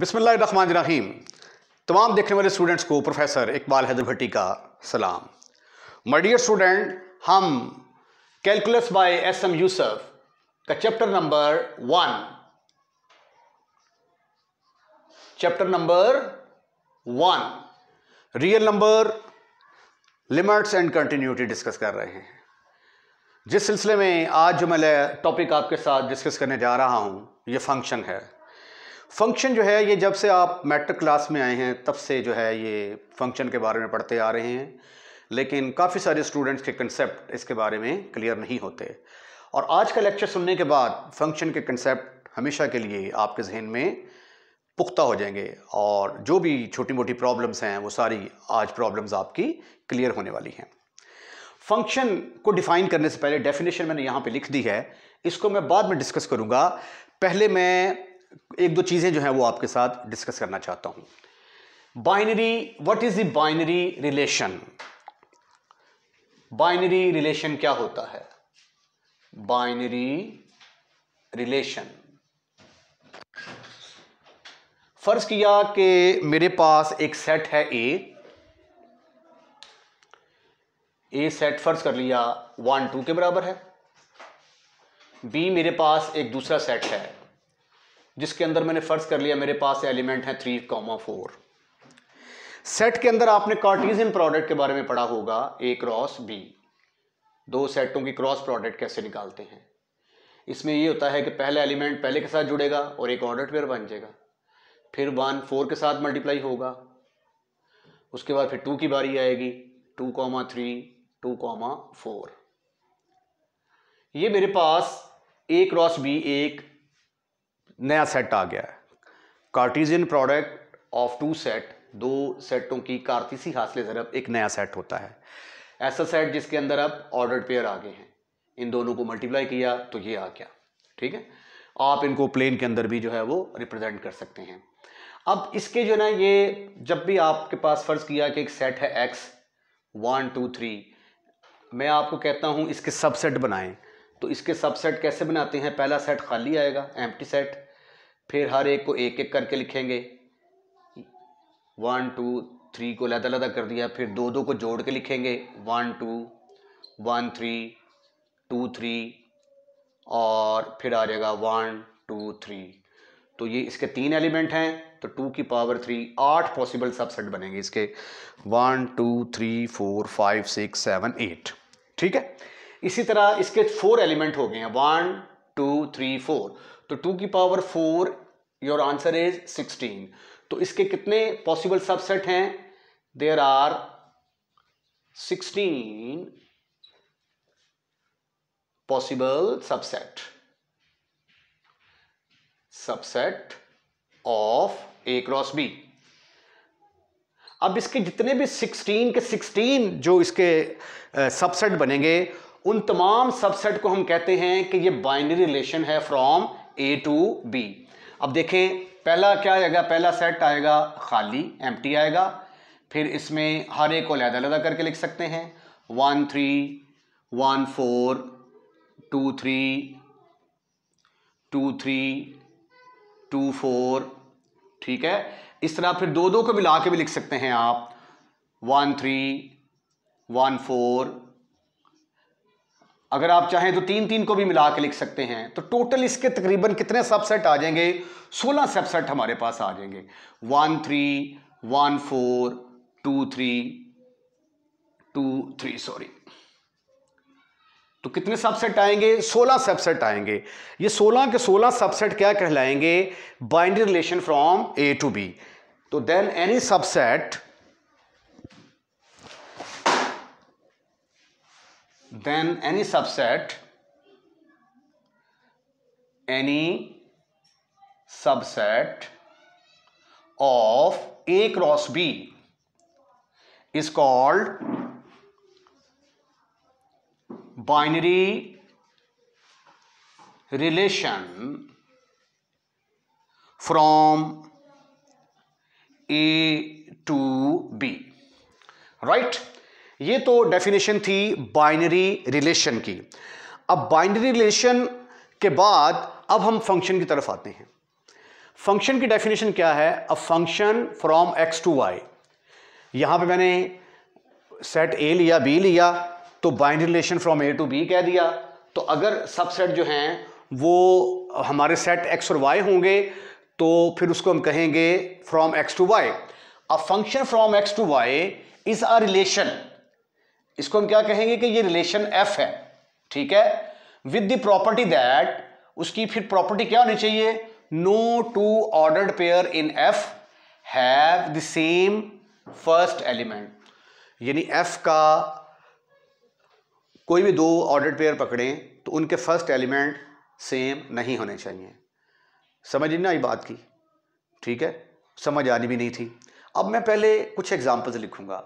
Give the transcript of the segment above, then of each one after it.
रहीम तमाम देखने वाले स्टूडेंट्स को प्रोफेसर इकबाल हैदर भट्टी का सलाम मडियर स्टूडेंट हम calculus by S M Yusuf का chapter number one chapter number one real number limits and continuity discuss कर रहे हैं जिस सिलसिले में आज जो मैं टॉपिक आपके साथ डिस्कस करने जा रहा हूँ ये फंक्शन है फंक्शन जो है ये जब से आप मैट्रिक क्लास में आए हैं तब से जो है ये फंक्शन के बारे में पढ़ते आ रहे हैं लेकिन काफ़ी सारे स्टूडेंट्स के कंसेप्ट इसके बारे में क्लियर नहीं होते और आज का लेक्चर सुनने के बाद फंक्शन के कंसेप्ट हमेशा के लिए आपके जहन में पुख्ता हो जाएंगे और जो भी छोटी मोटी प्रॉब्लम्स हैं वो सारी आज प्रॉब्लम्स आपकी क्लियर होने वाली हैं फंक्शन को डिफ़ाइन करने से पहले डेफिनेशन मैंने यहाँ पे लिख दी है इसको मैं बाद में डिस्कस करूँगा पहले मैं एक दो चीज़ें जो है वो आपके साथ डिस्कस करना चाहता हूं binary what is the binary relation binary relation क्या होता है बाइनरी रिलेशन फर्ज किया कि मेरे पास एक सेट है ए ए सेट फर्ज कर लिया वन टू के बराबर है बी मेरे पास एक दूसरा सेट है जिसके अंदर मैंने फ़र्ज़ कर लिया मेरे पास एलिमेंट है थ्री कॉमा फोर सेट के अंदर आपने कार्टिजियन प्रोडक्ट के बारे में पढ़ा होगा ए क्रॉस बी दो सेटों की क्रॉस प्रोडक्ट कैसे निकालते हैं इसमें यह होता है कि पहला एलिमेंट पहले के साथ जुड़ेगा और एक ऑर्डर पेयर बन जाएगा फिर वन फोर के साथ मल्टीप्लाई होगा उसके बाद फिर टू की बारी आएगी two comma three two comma four ये मेरे पास ए क्रॉस बी एक नया सेट आ गया है Cartesian product of two set दो सेटों की कारतीसी हासिल ज़रब एक नया सेट होता है ऐसा सेट जिसके अंदर अब ऑर्डर्ड पेयर आ गए हैं इन दोनों को मल्टीप्लाई किया तो ये आ गया ठीक है आप इनको प्लेन के अंदर भी जो है वो रिप्रेजेंट कर सकते हैं अब इसके जो ना ये जब भी आपके पास फ़र्ज़ किया कि एक सेट है एक्स वन टू थ्री मैं आपको कहता हूँ इसके सबसेट बनाएं तो इसके सबसेट कैसे बनाते हैं पहला सेट खाली आएगा एम्प्टी सेट फिर हर एक को एक एक करके लिखेंगे वन टू थ्री को अलग अलग कर दिया फिर दो दो को जोड़ के लिखेंगे one two one three two three और फिर आ जाएगा वन टू थ्री तो ये इसके तीन एलिमेंट हैं तो टू की पावर थ्री आठ पॉसिबल सबसेट बनेंगे इसके one two three four five six seven eight ठीक है इसी तरह इसके फोर एलिमेंट हो गए हैं वन टू थ्री फोर तो टू की power four your answer is sixteen तो इसके कितने पॉसिबल सबसेट हैं there are sixteen possible subset subset of A cross B अब इसके जितने भी 16 के 16 जो इसके सबसेट बनेंगे उन तमाम सबसेट को हम कहते हैं कि ये बाइनरी रिलेशन है फ्रॉम ए टू बी अब देखें पहला क्या आएगा पहला सेट आएगा खाली एम आएगा फिर इसमें हर एक को लहदा लहदा करके लिख सकते हैं one three one four two three two three two four ठीक है इस तरह फिर दो दो को मिला के भी लिख सकते हैं आप वन थ्री वन फोर अगर आप चाहें तो तीन तीन को भी मिला के लिख सकते हैं तो टोटल इसके तकरीबन कितने सबसेट आ जाएंगे सोलह सबसेट हमारे पास आ जाएंगे one three one four two three two three sorry तो कितने सबसेट आएंगे 16 सबसेट आएंगे ये 16 के 16 सबसेट क्या कहलाएंगे binary relation from A to B तो then any subset then any subset any subset of A cross B is called binary relation from A to B right ये तो डेफिनेशन थी बाइनरी रिलेशन की अब binary relation के बाद अब हम फंक्शन की तरफ आते हैं फंक्शन की डेफिनेशन क्या है a function from X to Y यहां पे मैंने सेट ए लिया बी लिया तो binary relation from A to B कह दिया तो अगर सबसेट जो हैं वो हमारे सेट एक्स और वाई होंगे तो फिर उसको हम कहेंगे from X to Y a function from X to Y is a relation इसको हम क्या कहेंगे कि ये रिलेशन एफ है ठीक है विद द प्रॉपर्टी दैट उसकी फिर प्रॉपर्टी क्या होनी चाहिए no two ordered pair in F have the same first element यानी एफ का कोई भी दो ऑर्डर्ड पेयर पकड़ें तो उनके फर्स्ट एलिमेंट सेम नहीं होने चाहिए समझ ना ये बात की ठीक है समझ आनी भी नहीं थी अब मैं पहले कुछ एग्जांपल्स लिखूंगा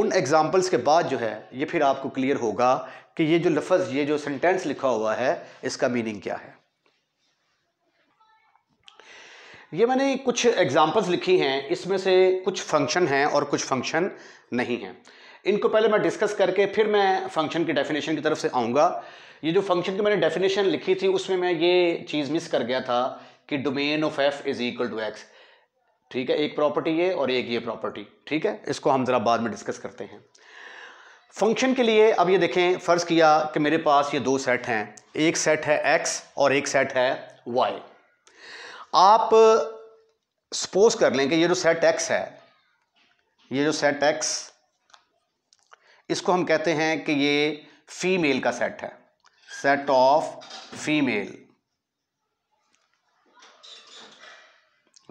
उन एग्ज़ाम्पल्स के बाद जो है ये फिर आपको क्लियर होगा कि ये जो लफज ये जो सेंटेंस लिखा हुआ है इसका मीनिंग क्या है ये मैंने कुछ एग्ज़ाम्पल्स लिखी हैं इसमें से कुछ फंक्शन हैं और कुछ फंक्शन नहीं हैं इनको पहले मैं डिस्कस करके फिर मैं फंक्शन की डेफिनेशन की तरफ से आऊँगा ये जो फंक्शन की मैंने डेफिनेशन लिखी थी उसमें मैं ये चीज़ मिस कर गया था कि domain of F is equal to X ठीक है एक प्रॉपर्टी ये और एक ये प्रॉपर्टी ठीक है इसको हम ज़रा बाद में डिस्कस करते हैं फंक्शन के लिए अब ये देखें फ़र्ज़ किया कि मेरे पास ये दो सेट हैं एक सेट है एक्स और एक सेट है वाई आप सपोज कर लें कि ये जो सेट एक्स है ये जो सेट एक्स इसको हम कहते हैं कि ये फीमेल का सेट है set of female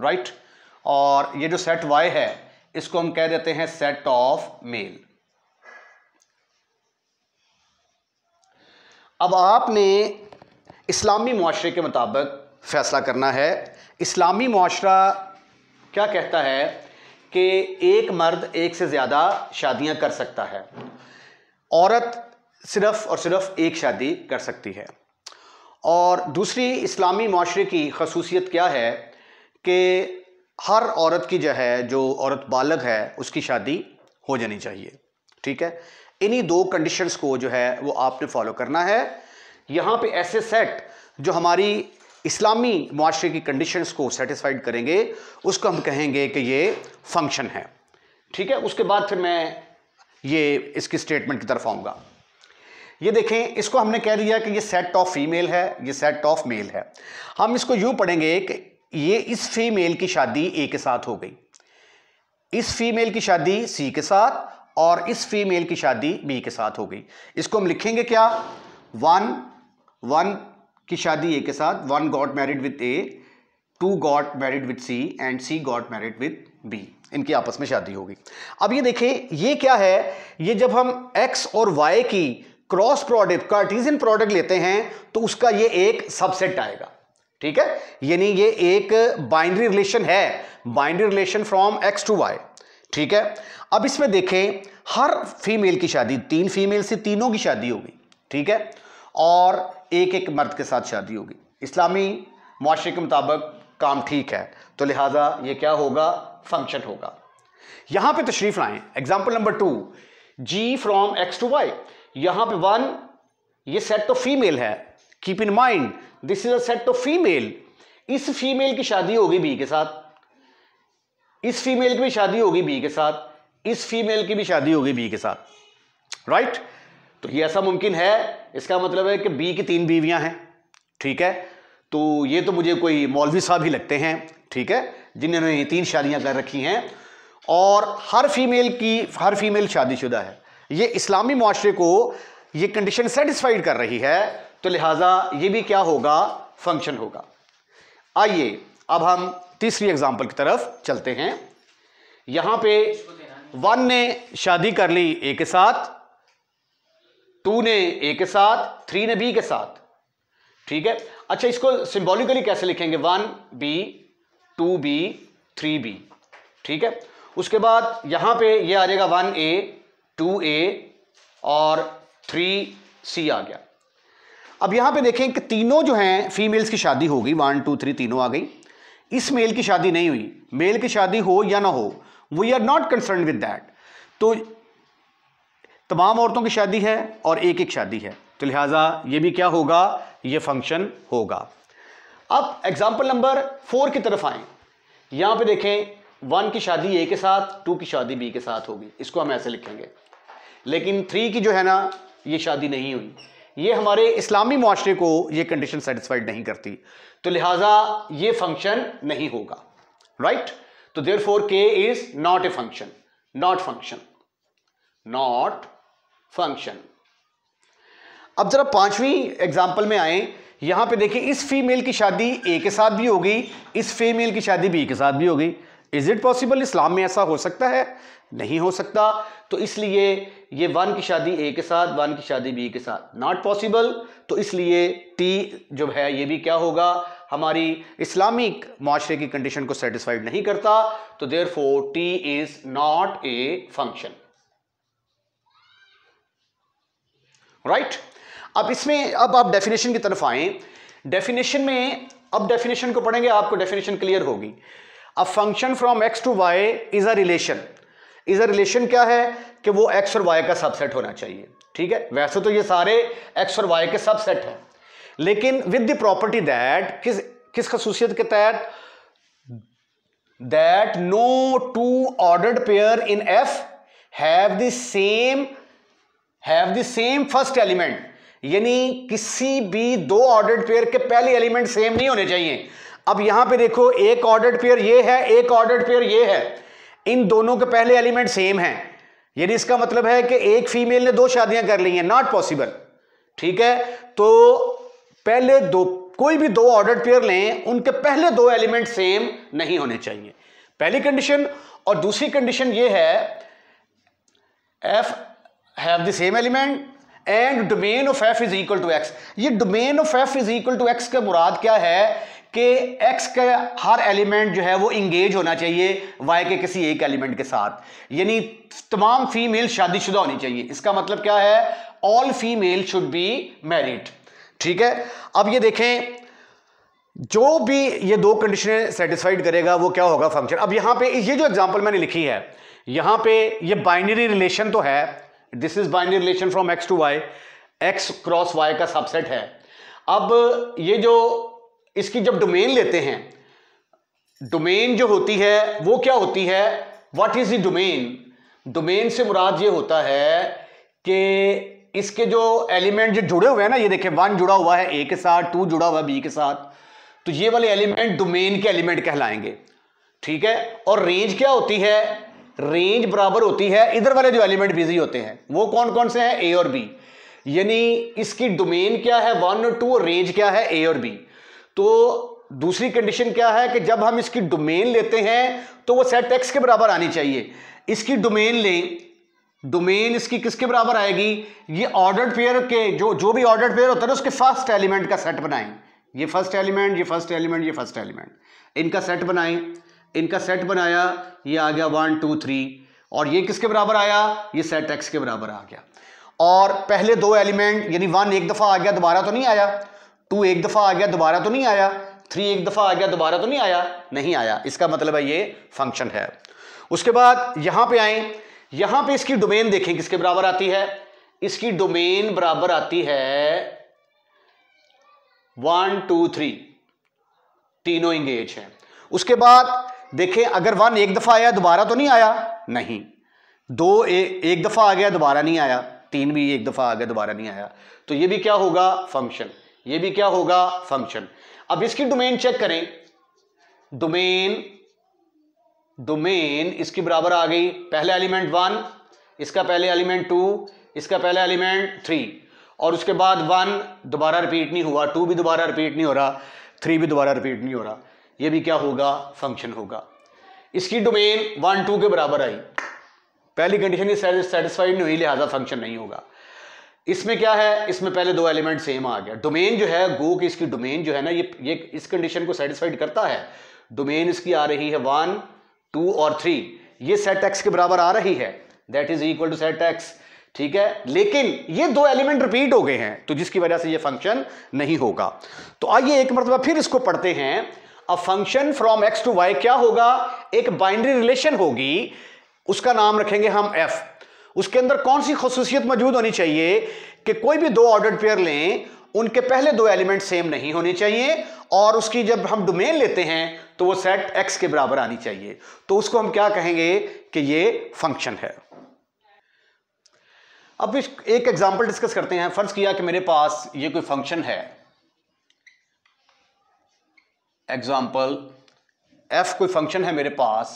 right right? और ये जो सेट वाई है इसको हम कह देते हैं सेट ऑफ मेल अब आपने इस्लामी माशरे के मुताबिक फ़ैसला करना है इस्लामी माशरा क्या कहता है कि एक मर्द एक से ज़्यादा शादियां कर सकता है औरत सिर्फ़ और सिर्फ एक शादी कर सकती है और दूसरी इस्लामी माशरे की खसूसियत क्या है कि हर औरत की जो है जो औरत बालग है उसकी शादी हो जानी चाहिए ठीक है इन्हीं दो कंडीशंस को जो है वो आपने फॉलो करना है यहाँ पे ऐसे सेट जो हमारी इस्लामी माशरे की कंडीशंस को सेटिस्फाइड करेंगे उसको हम कहेंगे कि ये फंक्शन है ठीक है उसके बाद फिर मैं ये इसकी स्टेटमेंट की तरफ आऊँगा ये देखें इसको हमने कह दिया कि ये सेट ऑफ फीमेल है ये सेट ऑफ मेल है हम इसको यूँ पढ़ेंगे कि ये इस फीमेल की शादी ए के साथ हो गई इस फीमेल की शादी सी के साथ और इस फीमेल की शादी बी के साथ हो गई इसको हम लिखेंगे क्या वन वन की शादी ए के साथ one got married with A two got married with C and C got married with B इनकी आपस में शादी होगी अब ये देखें ये क्या है ये जब हम एक्स और वाई की क्रॉस प्रोडक्ट कार्टिजन प्रोडक्ट लेते हैं तो उसका ये एक सबसेट आएगा ठीक है यानी ये एक बाइंड्री रिलेशन है binary relation from X to Y ठीक है अब इसमें देखें हर फीमेल की शादी तीन फीमेल से तीनों की शादी होगी ठीक है और एक एक मर्द के साथ शादी होगी इस्लामी माशरे के मुताबिक काम ठीक है तो लिहाजा ये क्या होगा फंक्शन होगा यहां पे तशरीफ लाएं example number two G from X to Y यहां पे वन ये सेट तो फीमेल है keep in mind this is a set of female इस फीमेल की शादी होगी बी के साथ इस फीमेल की भी शादी होगी बी के साथ इस फीमेल की भी शादी होगी बी के साथ राइट right? तो ये ऐसा मुमकिन है इसका मतलब है कि बी की तीन बीवियां हैं ठीक है तो ये तो मुझे कोई मौलवी साहब ही लगते हैं ठीक है जिन्होंने ये तीन शादियां कर रखी हैं और हर फीमेल की हर फीमेल शादीशुदा है ये इस्लामी माशरे को ये कंडीशन सेटिस्फाइड कर रही है तो लिहाजा ये भी क्या होगा फंक्शन होगा आइए अब हम तीसरी एग्जाम्पल की तरफ चलते हैं यहां पे वन ने शादी कर ली ए के साथ टू ने ए के साथ थ्री ने बी के साथ ठीक है अच्छा इसको सिंबॉलिकली कैसे लिखेंगे one B two B three B ठीक है उसके बाद यहां पे ये यह आ जाएगा वन ए टू ए और थ्री सी आ गया अब यहां पे देखें कि तीनों जो हैं फीमेल्स की शादी हो गई वन टू थ्री तीनों आ गई इस मेल की शादी नहीं हुई मेल की शादी हो या ना हो we are not concern with that तो तमाम औरतों की शादी है और एक एक शादी है तो लिहाजा ये भी क्या होगा ये फंक्शन होगा अब एग्जाम्पल नंबर फोर की तरफ आए यहां पे देखें वन की शादी ए के साथ टू की शादी बी के साथ होगी इसको हम ऐसे लिखेंगे लेकिन थ्री की जो है ना ये शादी नहीं हुई ये हमारे इस्लामी माशरे को ये कंडीशन सेटिस्फाइड नहीं करती तो लिहाजा ये फंक्शन नहीं होगा राइट तो therefore K is not a function not function not function अब जरा पांचवी एग्जाम्पल में आए यहां पे देखिए इस फीमेल की शादी ए के साथ भी होगी इस फीमेल की शादी बी के साथ भी होगी इज इट पॉसिबल इस्लाम में ऐसा हो सकता है नहीं हो सकता तो इसलिए ये वन की शादी ए के साथ वन की शादी बी के साथ नॉट पॉसिबल तो इसलिए टी जो है ये भी क्या होगा हमारी इस्लामिक माशरे की कंडीशन को सेटिस्फाइड नहीं करता तो therefore T is not a function right अब इसमें अब आप डेफिनेशन की तरफ आए डेफिनेशन में अब डेफिनेशन को पढ़ेंगे आपको डेफिनेशन क्लियर होगी a function from X to Y is a relation इधर रिलेशन क्या है कि वो एक्स और वाई का सबसेट होना चाहिए ठीक है वैसे तो ये सारे एक्स और वाई के सबसेट हैं लेकिन विद द प्रॉपर्टी दैट किस किस खसूसियत के तहत that no two ordered pair in F have the same have the same first element यानी किसी भी दो ऑर्डर्ड पेयर के पहले एलिमेंट सेम नहीं होने चाहिए अब यहां पे देखो एक ऑर्डर्ड पेयर ये है एक ऑर्डर्ड पेयर ये है इन दोनों के पहले एलिमेंट सेम हैं यानी इसका मतलब है कि एक फीमेल ने दो शादियां कर ली हैं नॉट पॉसिबल ठीक है तो पहले दो कोई भी दो ऑर्डर पेयर लें उनके पहले दो एलिमेंट सेम नहीं होने चाहिए पहली कंडीशन और दूसरी कंडीशन ये है F have the same element and domain of F is equal to X ये domain of F is equal to X का मुराद क्या है कि एक्स का हर एलिमेंट जो है वो इंगेज होना चाहिए वाई के किसी एक एलिमेंट के साथ यानी तमाम फीमेल शादीशुदा होनी चाहिए इसका मतलब क्या है all female should be married ठीक है अब ये देखें जो भी ये दो कंडीशनें सेटिस्फाइड करेगा वो क्या होगा फंक्शन अब यहां पे ये जो एग्जांपल मैंने लिखी है यहां पे ये बाइनरी रिलेशन तो है this is binary relation from X to Y X cross Y का सबसेट है अब ये जो इसकी जब डोमेन लेते हैं डोमेन जो होती है वो क्या होती है what is the domain domain से मुराद ये होता है कि इसके जो एलिमेंट जो जुड़े हुए हैं ना ये देखें वन जुड़ा हुआ है ए के साथ टू जुड़ा हुआ है बी के साथ तो ये वाले एलिमेंट डोमेन के एलिमेंट कहलाएंगे ठीक है और रेंज क्या होती है रेंज बराबर होती है इधर वाले जो एलिमेंट बिजी होते हैं वो कौन कौन से हैं ए और बी यानी इसकी डोमेन क्या है वन और टू और रेंज क्या है ए और बी तो दूसरी कंडीशन क्या है कि जब हम इसकी डोमेन लेते हैं तो वो सेट एक्स के बराबर आनी चाहिए इसकी डोमेन लें डोमेन इसकी किसके बराबर आएगी ये ऑर्डर्ड पेयर के जो जो भी ऑर्डर्ड पेयर होता है ना उसके फर्स्ट एलिमेंट का सेट बनाएं ये फर्स्ट एलिमेंट ये फर्स्ट एलिमेंट ये फर्स्ट एलिमेंट इनका सेट बनाएं इनका सेट बनाया ये आ गया वन टू थ्री और ये किसके बराबर आया ये सेट एक्स के बराबर आ गया और पहले दो एलिमेंट यानी वन एक दफ़ा आ गया दोबारा तो नहीं आया टू एक दफ़ा आ गया दोबारा तो नहीं आया थ्री एक दफ़ा आ गया दोबारा तो नहीं आया नहीं आया इसका मतलब है ये फंक्शन है उसके बाद यहां पे आए यहां पे इसकी डोमेन देखें किसके बराबर आती है इसकी डोमेन बराबर आती है वन टू थ्री तीनों इंगेज है उसके बाद देखें अगर वन एक दफ़ा आया दोबारा तो नहीं आया नहीं दो ए, एक दफ़ा आ गया दोबारा नहीं आया तीन भी एक दफ़ा आ गया दोबारा नहीं आया तो ये भी क्या होगा फंक्शन ये भी क्या होगा फंक्शन अब इसकी डोमेन चेक करें डोमेन डोमेन इसकी बराबर आ गई पहला एलिमेंट वन इसका पहले एलिमेंट टू इसका पहला एलिमेंट थ्री और उसके बाद वन दोबारा रिपीट नहीं हुआ टू भी दोबारा रिपीट नहीं हो रहा थ्री भी दोबारा रिपीट नहीं हो रहा ये भी क्या होगा फंक्शन होगा इसकी डोमेन वन टू के बराबर आई पहली कंडीशन सेटिस्फाइड नहीं हुई लिहाजा फंक्शन नहीं होगा इसमें क्या है इसमें पहले दो एलिमेंट सेम आ गया डोमेन जो है गो की इसकी डोमेन जो है ना ये ये इस कंडीशन को सेटिस्फाइड करता है डोमेन इसकी आ रही है वन टू और थ्री ये सेट एक्स के बराबर आ रही है that is equal to set X ठीक है लेकिन ये दो एलिमेंट रिपीट हो गए हैं तो जिसकी वजह से ये फंक्शन नहीं होगा तो आइए एक मरतबा फिर इसको पढ़ते हैं a function from X to Y क्या होगा एक बाइंड्री रिलेशन होगी उसका नाम रखेंगे हम एफ उसके अंदर कौन सी खसूसियत मौजूद होनी चाहिए कि कोई भी दो ऑर्डर पेयर लें उनके पहले दो एलिमेंट सेम नहीं होने चाहिए और उसकी जब हम डोमेन लेते हैं तो वो सेट एक्स के बराबर आनी चाहिए तो उसको हम क्या कहेंगे कि ये फंक्शन है अब एक एग्जाम्पल डिस्कस करते हैं फर्ज किया कि मेरे पास ये कोई फंक्शन है एग्जाम्पल एफ कोई फंक्शन है मेरे पास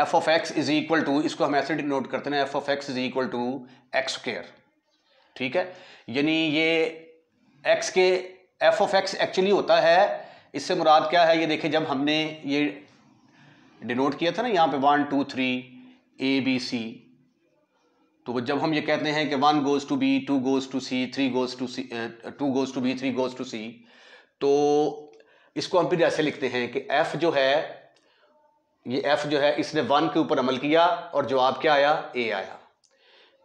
F of X is equal to इसको हम ऐसे डिनोट करते हैं F of X is equal to X square ठीक है यानी ये एक्स के एफ ऑफ एक्स एक्चुअली होता है इससे मुराद क्या है ये देखें जब हमने ये डिनोट किया था ना यहाँ पे one two three A B C तो जब हम ये कहते हैं कि one goes to B two goes to C three goes to C two goes to B three goes to C तो इसको हम फिर ऐसे लिखते हैं कि एफ़ जो है ये एफ जो है इसने वन के ऊपर अमल किया और जवाब क्या आया ए आया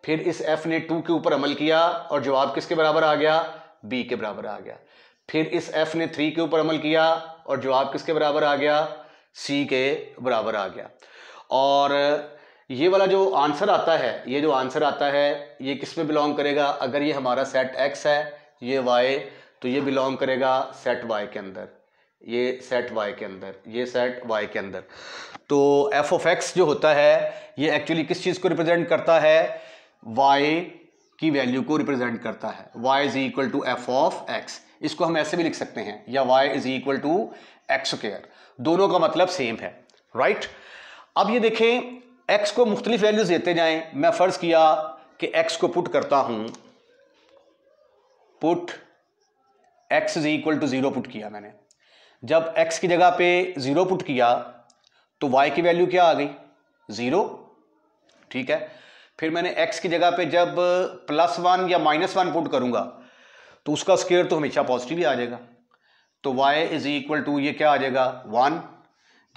फिर इस एफ ने टू के ऊपर अमल किया और जवाब किसके बराबर आ गया बी के बराबर आ गया फिर इस एफ ने थ्री के ऊपर अमल किया और जवाब किसके बराबर आ गया सी के बराबर आ गया और ये वाला जो आंसर आता है ये जो आंसर आता है ये किस में बिलोंग करेगा अगर ये हमारा सेट एक्स है ये वाई तो ये बिलोंग करेगा सेट वाई के अंदर ये सेट वाई के अंदर ये सेट वाई के अंदर तो एफ ऑफ एक्स जो होता है ये एक्चुअली किस चीज़ को रिप्रेजेंट करता है वाई की वैल्यू को रिप्रेजेंट करता है Y is equal to F of X इसको हम ऐसे भी लिख सकते हैं या Y is equal to X square दोनों का मतलब सेम है राइट अब ये देखें एक्स को मुख्तलिफ वैल्यूज़ देते जाएं मैं फ़र्ज़ किया कि एक्स को पुट करता हूं put X is equal to zero put किया मैंने जब x की जगह पे ज़ीरो पुट किया तो y की वैल्यू क्या आ गई ज़ीरो ठीक है फिर मैंने x की जगह पे जब प्लस वन या माइनस वन पुट करूँगा तो उसका स्केयर तो हमेशा पॉजिटिव ही आ जाएगा तो y इज इक्वल टू ये क्या आ जाएगा वन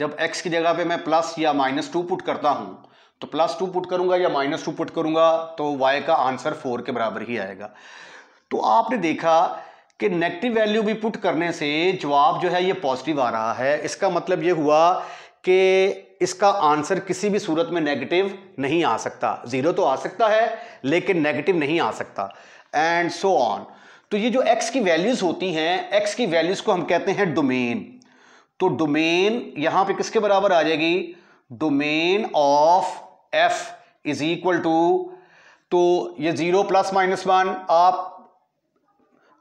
जब x की जगह पे मैं प्लस या माइनस टू पुट करता हूँ तो प्लस टू पुट करूंगा या माइनस टू पुट करूंगा तो y का आंसर फोर के बराबर ही आएगा तो आपने देखा कि नेगेटिव वैल्यू भी पुट करने से जवाब जो है ये पॉजिटिव आ रहा है इसका मतलब ये हुआ कि इसका आंसर किसी भी सूरत में नेगेटिव नहीं आ सकता ज़ीरो तो आ सकता है लेकिन नेगेटिव नहीं आ सकता एंड सो ऑन तो ये जो एक्स की वैल्यूज़ होती हैं एक्स की वैल्यूज़ को हम कहते हैं डोमेन तो डोमेन यहां पे किसके बराबर आ जाएगी domain of F is equal to तो ये ज़ीरो प्लस माइनस वन आप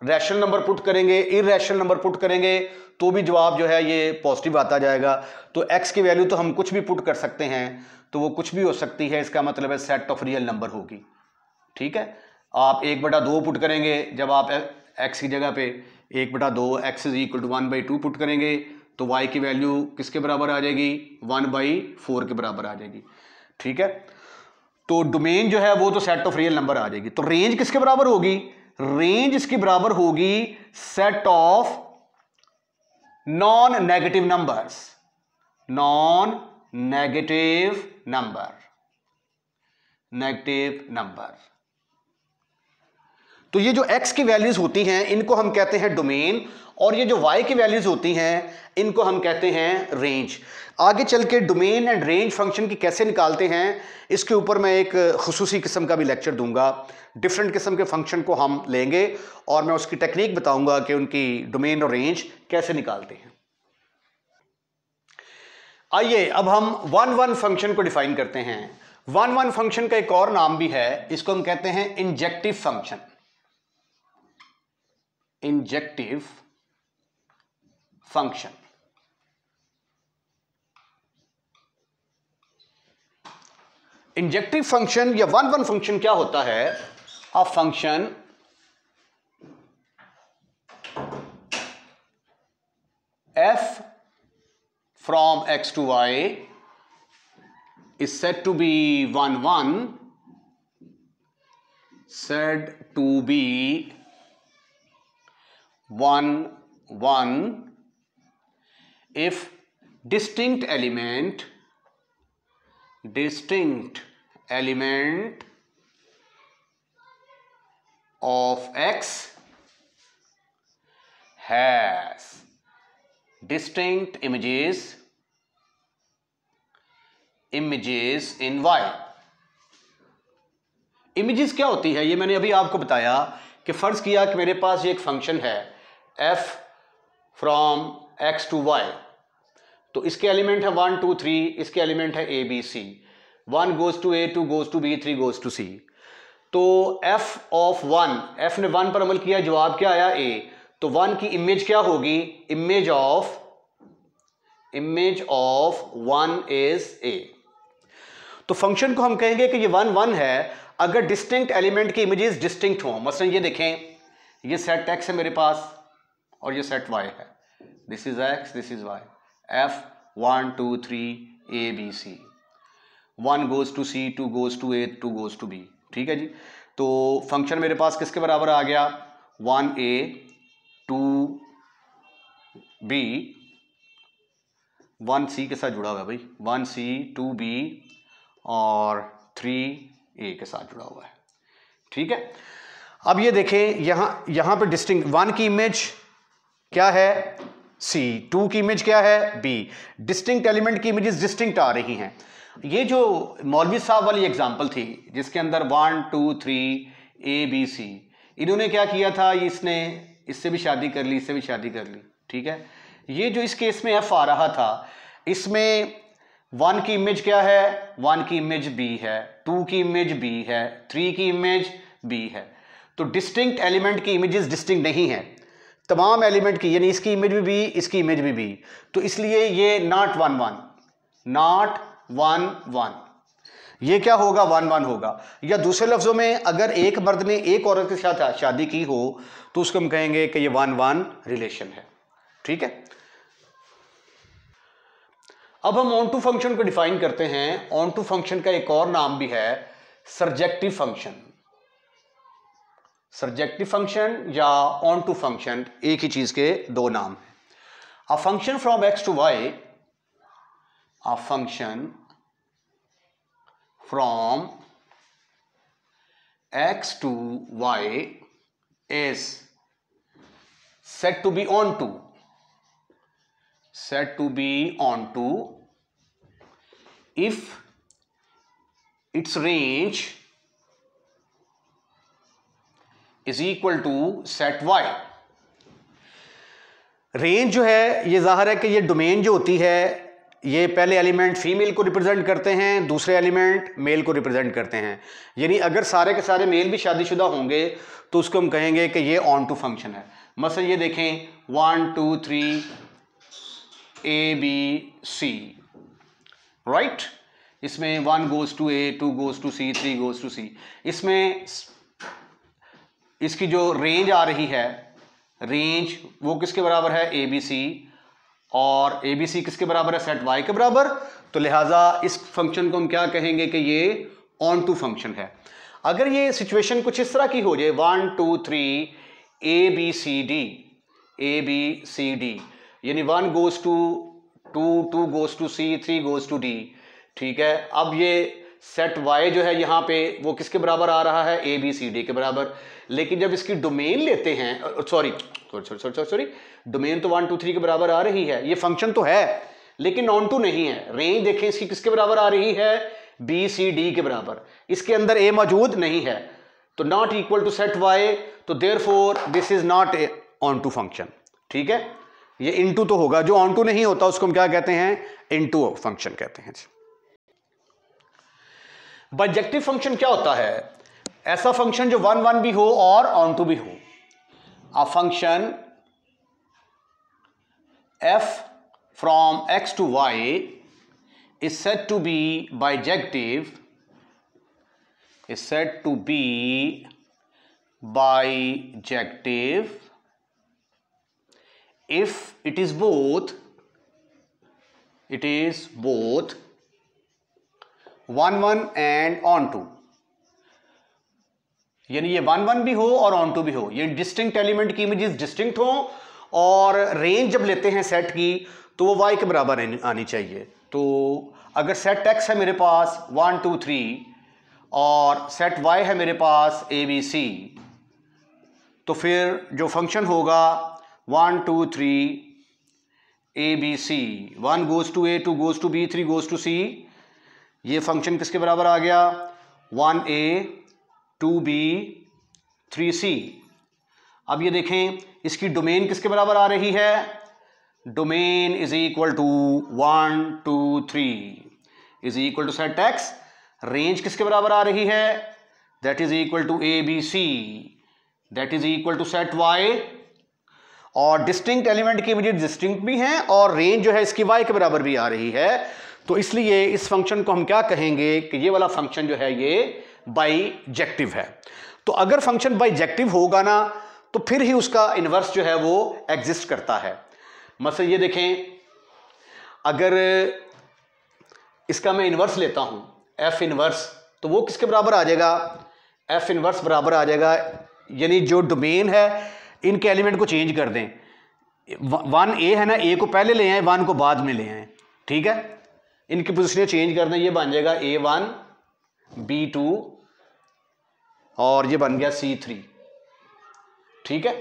रैशनल नंबर पुट करेंगे इरेशनल नंबर पुट करेंगे तो भी जवाब जो है ये पॉजिटिव आता जाएगा तो एक्स की वैल्यू तो हम कुछ भी पुट कर सकते हैं तो वो कुछ भी हो सकती है इसका मतलब है सेट ऑफ रियल नंबर होगी ठीक है आप एक बटा दो पुट करेंगे जब आप एक्स की जगह पे एक बटा दो X is equal to one by two put करेंगे तो वाई की वैल्यू किसके बराबर आ जाएगी वन बाई फोर के बराबर आ जाएगी ठीक है तो डोमेन जो है वो तो सेट ऑफ रियल नंबर आ जाएगी तो रेंज किसके बराबर होगी रेंज इसकी बराबर होगी set of non negative numbers non negative number negative number तो ये जो x की वैल्यूज होती हैं इनको हम कहते हैं डोमेन और ये जो y की वैल्यूज होती हैं इनको हम कहते हैं रेंज आगे चल के डोमेन एंड रेंज फंक्शन की कैसे निकालते हैं इसके ऊपर मैं एक खसूसी किस्म का भी लेक्चर दूंगा डिफरेंट किस्म के फंक्शन को हम लेंगे और मैं उसकी टेक्निक बताऊंगा कि उनकी डोमेन और रेंज कैसे निकालते हैं आइए अब हम वन वन फंक्शन को डिफाइन करते हैं वन वन फंक्शन का एक और नाम भी है इसको हम कहते हैं injective function injective function injective function या वन वन फंक्शन क्या होता है a function f from x to y is said to be one one said to be one one if distinct element distinct element of x has distinct images images in y images क्या होती है ये मैंने अभी आपको बताया कि फ़र्ज़ किया कि मेरे पास ये एक फंक्शन है F from X to Y तो इसके एलिमेंट है वन टू थ्री इसके एलिमेंट है A B C one goes to A two goes to B three goes to C तो एफ ऑफ वन एफ ने वन पर अमल किया जवाब क्या आया ए तो वन की इमेज क्या होगी image of image of one is A तो फंक्शन को हम कहेंगे कि ये वन वन है अगर डिस्टिंक्ट एलिमेंट की इमेजेस डिस्टिंक्ट हों मसलन ये देखें ये सेट टैक्स है मेरे पास और ये सेट वाई है this is X this is Y F one two three A B C one goes to C two goes to A two goes to B ठीक है जी तो फंक्शन मेरे पास किसके बराबर आ गया one A to B one C के साथ जुड़ा हुआ है भाई वन सी टू बी और थ्री ए के साथ जुड़ा हुआ है ठीक है अब ये देखें यहां यहां पे डिस्टिंग वन की इमेज क्या है सी टू की इमेज क्या है बी डिस्टिंक्ट एलिमेंट की इमेजेस डिस्टिंक्ट आ रही हैं ये जो मौलवी साहब वाली एग्जाम्पल थी जिसके अंदर one two three A B C इन्होंने क्या किया था इसने इससे भी शादी कर ली इससे भी शादी कर ली ठीक है ये जो इस केस में एफ आ रहा था इसमें वन की इमेज क्या है वन की इमेज बी है टू की इमेज बी है थ्री की इमेज बी है तो डिस्टिंक्ट एलिमेंट की इमेजेस डिस्टिंक्ट नहीं है तमाम एलिमेंट की यानी इसकी इमेज भी बी इसकी इमेज भी बी तो इसलिए ये not one one not one one ये क्या होगा वन वन होगा या दूसरे लफ्ज़ों में अगर एक मर्द ने एक औरत के साथ शादी की हो तो उसको हम कहेंगे कि ये वन वन रिलेशन है ठीक है अब हम ऑन टू फंक्शन को डिफाइन करते हैं ऑन टू फंक्शन का एक और नाम भी है सरजेक्टिव फंक्शन सब्जेक्टिव फंक्शन या ऑन टू फंक्शन एक ही चीज़ के दो नाम है a function from X to Y a function from X to Y is set to be onto set to be onto if it's range is equal to set Y range जो है ये जाहिर है कि ये domain जो होती है ये पहले एलिमेंट फीमेल को रिप्रेजेंट करते हैं दूसरे एलिमेंट मेल को रिप्रेजेंट करते हैं यानी अगर सारे के सारे मेल भी शादीशुदा होंगे तो उसको हम कहेंगे कि ये ऑन टू फंक्शन है मसल ये देखें one two three A B C right इसमें one goes to A two goes to C three goes to C इसमें इसकी जो रेंज आ रही है रेंज वो किसके बराबर है ए बी सी और ए बी सी किसके बराबर है सेट वाई के बराबर तो लिहाजा इस फंक्शन को हम क्या कहेंगे कि ये ऑन टू फंक्शन है अगर ये सिचुएशन कुछ इस तरह की हो जाए one two three A B C D A B C D यानी one goes to two two goes to C three goes to D ठीक है अब ये सेट वाई जो है यहाँ पे वो किसके बराबर आ रहा है ए बी सी डी के बराबर लेकिन जब इसकी डोमेन लेते हैं सॉरी सॉरी डोमेन तो वन टू थ्री के बराबर आ रही है ये फंक्शन तो है लेकिन ऑन टू नहीं है रेंज देखें इसकी किसके बराबर आ रही है बी सी डी के बराबर इसके अंदर ए मौजूद नहीं है तो not equal to set Y तो therefore this is not a onto function ठीक है ये इनटू तो होगा जो ऑन टू नहीं होता उसको हम क्या कहते हैं इनटू फंक्शन कहते हैं बजेक्टिव फंक्शन क्या होता है ऐसा फंक्शन जो वन वन भी हो और ऑन टू भी हो a function F from X to Y is set to be bijective is set to be bijective if it is both it is both one one and onto यानी ये one one भी हो और onto भी हो ये distinct element की images distinct हों और रेंज जब लेते हैं सेट की तो वो वाई के बराबर आनी चाहिए तो अगर सेट एक्स है मेरे पास वन टू थ्री और सेट वाई है मेरे पास ए बी सी तो फिर जो फंक्शन होगा one two three A B C one goes to A two goes to B three goes to C ये फंक्शन किसके बराबर आ गया one A to B three C अब ये देखें इसकी डोमेन किसके बराबर आ रही है domain is equal to one two three is equal to set X range किसके बराबर आ रही है that is equal to A B C that is equal to set Y और डिस्टिंक्ट एलिमेंट की इमीडिएट डिस्टिंक्ट भी हैं और रेंज जो है इसकी वाई के बराबर भी आ रही है तो इसलिए इस फंक्शन को हम क्या कहेंगे कि ये वाला फंक्शन जो है ये बाईजेक्टिव है तो अगर फंक्शन बाईजेक्टिव होगा ना तो फिर ही उसका इन्वर्स जो है वो एग्जिस्ट करता है मसल ये देखें अगर इसका मैं इन्वर्स लेता हूँ एफ इन्वर्स तो वो किसके बराबर आ जाएगा एफ इन्वर्स बराबर आ जाएगा यानी जो डोमेन है इनके एलिमेंट को चेंज कर दें वन ए है ना ए को पहले ले आए वन को बाद में ले आए ठीक है इनकी पोजिशन चेंज कर दें ये बन जाएगा ए वन बी टू और ये बन गया सी थ्री ठीक है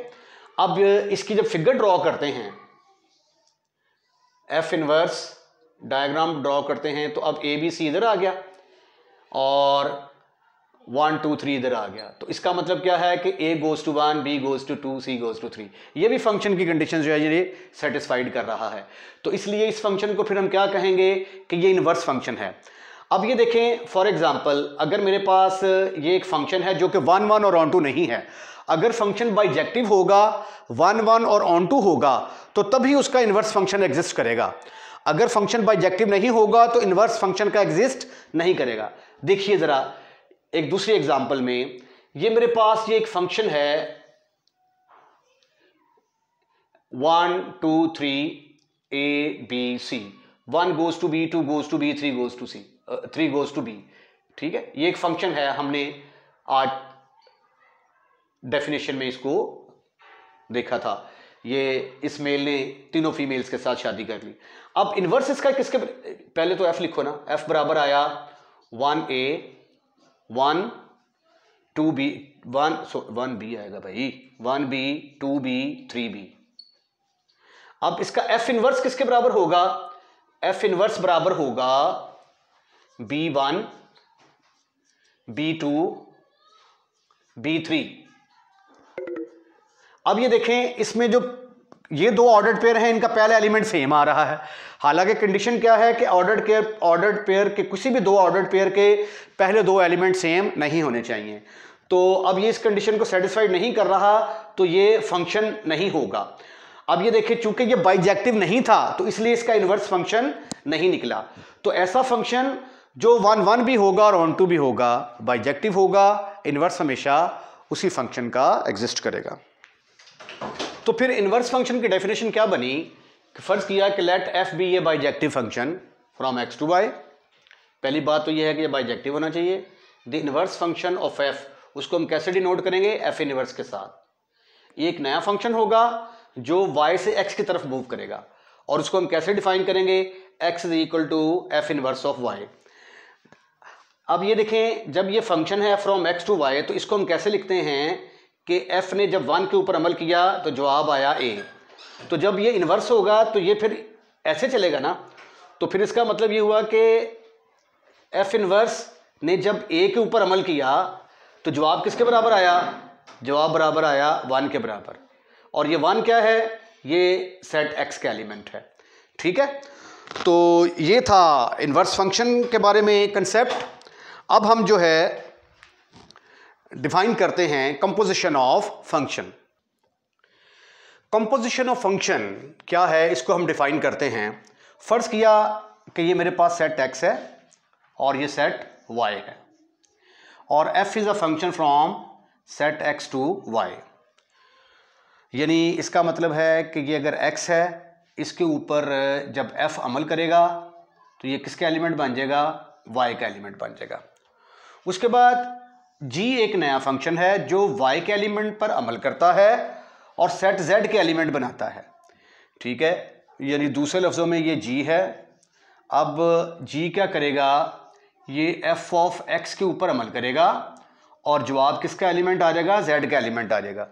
अब इसकी जब फिगर ड्रॉ करते हैं एफ इनवर्स डायग्राम ड्रॉ करते हैं तो अब ए बी सी इधर आ गया और वन टू थ्री इधर आ गया तो इसका मतलब क्या है कि A goes to one B goes to two C goes to three ये भी फंक्शन की कंडीशन जो है ये सेटिस्फाइड कर रहा है तो इसलिए इस फंक्शन को फिर हम क्या कहेंगे कि ये इनवर्स फंक्शन है अब ये देखें फॉर एग्ज़ाम्पल अगर मेरे पास ये एक फंक्शन है जो कि वन वन और ऑन टू नहीं है अगर फंक्शन बाइजेक्टिव होगा वन वन और ऑन टू होगा तो तभी उसका इन्वर्स फंक्शन एग्जिस्ट करेगा अगर फंक्शन बाइजेक्टिव नहीं होगा तो इन्वर्स फंक्शन का एग्जिस्ट नहीं करेगा देखिए ज़रा एक दूसरी एग्जाम्पल में ये मेरे पास ये एक फंक्शन है one two three A B C one goes to B two goes to B three goes to C three goes to B ठीक है ये एक फंक्शन है हमने आज डेफिनेशन में इसको देखा था ये इस मेल ने तीनों फीमेल्स के साथ शादी कर ली अब इनवर्स इसका किसके पहले तो एफ लिखो ना एफ बराबर आया one A one two B one so one B आएगा भाई one B two B three B अब इसका एफ इनवर्स किसके बराबर होगा एफ इनवर्स बराबर होगा B one B two B three अब ये देखें इसमें जो ये दो ऑर्डर्ड पेयर हैं इनका पहला एलिमेंट सेम आ रहा है हालांकि कंडीशन क्या है कि ऑर्डर्ड के ऑर्डर्ड पेयर के किसी भी दो ऑर्डर्ड पेयर के पहले दो एलिमेंट सेम नहीं होने चाहिए तो अब ये इस कंडीशन को सेटिस्फाइड नहीं कर रहा तो ये फंक्शन नहीं होगा अब ये देखिए चूंकि ये बाइजेक्टिव नहीं था तो इसलिए इसका इन्वर्स फंक्शन नहीं निकला तो ऐसा फंक्शन जो वन वन भी होगा और वन टू भी होगा बाइजेक्टिव होगा इन्वर्स हमेशा उसी फंक्शन का एग्जिस्ट करेगा तो फिर इन्वर्स फंक्शन की डेफिनेशन क्या बनी कि फ़र्ज़ किया कि लेट एफ बी ये bijective function from X to Y पहली बात तो यह है कि ये बाइजेक्टिव होना चाहिए the inverse function of F उसको हम कैसे डिनोट करेंगे एफ इनवर्स के साथ ये एक नया फंक्शन होगा जो वाई से एक्स की तरफ मूव करेगा और उसको हम कैसे डिफाइन करेंगे X is equal to F inverse of Y अब ये देखें जब ये फंक्शन है फ्रॉम एक्स टू वाई तो इसको हम कैसे लिखते हैं कि एफ़ ने जब वन के ऊपर अमल किया तो जवाब आया ए तो जब ये इन्वर्स होगा तो ये फिर ऐसे चलेगा ना तो फिर इसका मतलब ये हुआ कि एफ़ इन्वर्स ने जब ए के ऊपर अमल किया तो जवाब किसके बराबर आया जवाब बराबर आया वन के बराबर और ये वन क्या है ये सेट एक्स का एलिमेंट है ठीक है तो ये था इन्वर्स फंक्शन के बारे में कंसेप्ट अब हम जो है डिफाइन करते हैं composition of function composition of function क्या है इसको हम डिफाइन करते हैं फ़र्ज़ किया कि ये मेरे पास सेट एक्स है और ये सेट वाई है और F is a function from set X to Y यानी इसका मतलब है कि ये अगर एक्स है इसके ऊपर जब एफ अमल करेगा तो ये किसका एलिमेंट बन जाएगा वाई का एलिमेंट बन जाएगा उसके बाद g एक नया फंक्शन है जो y के एलिमेंट पर अमल करता है और सेट z के एलिमेंट बनाता है ठीक है यानी दूसरे लफ्ज़ों में ये g है अब g क्या करेगा ये f ऑफ x के ऊपर अमल करेगा और जवाब किसका एलिमेंट आ जाएगा z का एलिमेंट आ जाएगा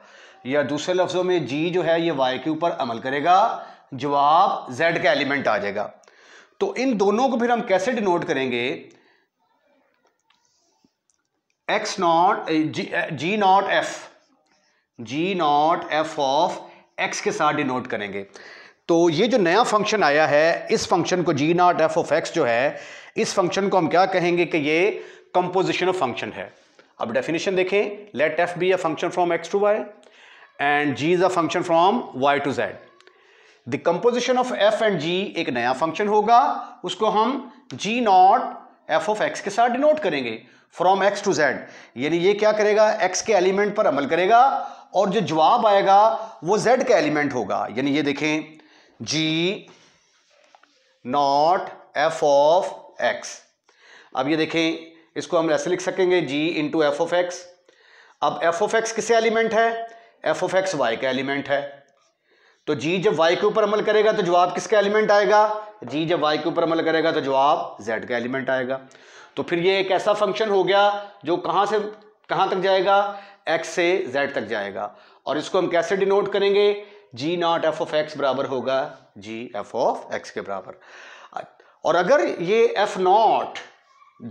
या दूसरे लफ्ज़ों में g जो है ये y के ऊपर अमल करेगा जवाब z का एलिमेंट आ जाएगा तो इन दोनों को फिर हम कैसे डिनोट करेंगे X not G not F G not F of X के साथ डिनोट करेंगे तो ये जो नया फंक्शन आया है इस फंक्शन को G not F of X जो है इस फंक्शन को हम क्या कहेंगे कि ये कंपोजिशन ऑफ फंक्शन है अब डेफिनेशन देखें let F be a function from X to Y and G is a function from Y to Z the composition of F and G एक नया फंक्शन होगा उसको हम G not F of X के साथ denote करेंगे from X to Z यानी ये क्या करेगा एक्स के एलिमेंट पर अमल करेगा और जो जवाब आएगा वो जेड का एलिमेंट होगा यानी ये देखें G not F of X अब ये देखें इसको हम ऐसे लिख सकेंगे G into F of X अब एफ ऑफ एक्स किसे एलिमेंट है एफ ऑफ एक्स वाई का एलिमेंट है तो जी जब वाई के ऊपर अमल करेगा तो जवाब किसका एलिमेंट आएगा जी जब वाई के ऊपर अमल करेगा तो जवाब जेड का एलिमेंट आएगा तो फिर ये एक ऐसा फंक्शन हो गया जो कहाँ से कहाँ तक जाएगा एक्स से जेड तक जाएगा और इसको हम कैसे डिनोट करेंगे G not F of X बराबर होगा जी एफ ऑफ एक्स के बराबर और अगर ये एफ नॉट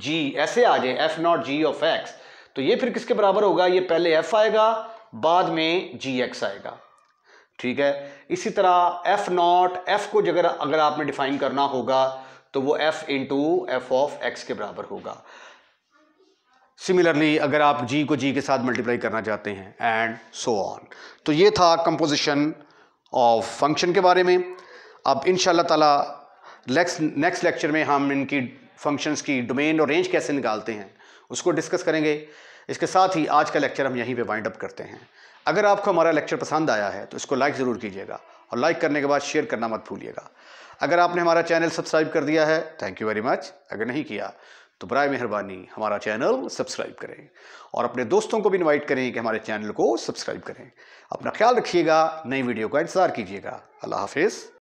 जी ऐसे आ जाए F not G of X तो ये फिर किसके बराबर होगा ये पहले एफ आएगा बाद में जी एक्स आएगा ठीक है इसी तरह एफ नॉट एफ को जगह अगर आपने डिफाइन करना होगा तो वो f to F of X के बराबर होगा सिमिलरली अगर आप जी को जी के साथ मल्टीप्लाई करना चाहते हैं एंड सो ऑन तो ये था कंपोजिशन ऑफ फंक्शन के बारे में अब इन ताला नेक्स्ट लेक्चर में हम इनकी फंक्शंस की डोमेन और रेंज कैसे निकालते हैं उसको डिस्कस करेंगे इसके साथ ही आज का लेक्चर हम यहीं पे वाइंड अप करते हैं अगर आपको हमारा लेक्चर पसंद आया है तो इसको लाइक ज़रूर कीजिएगा और लाइक करने के बाद शेयर करना मत भूलिएगा अगर आपने हमारा चैनल सब्सक्राइब कर दिया है थैंक यू वेरी मच अगर नहीं किया तो बर मेहरबानी हमारा चैनल सब्सक्राइब करें और अपने दोस्तों को भी इनवाइट करें कि हमारे चैनल को सब्सक्राइब करें अपना ख्याल रखिएगा नई वीडियो का इंतज़ार कीजिएगा अल्लाह हाफिज़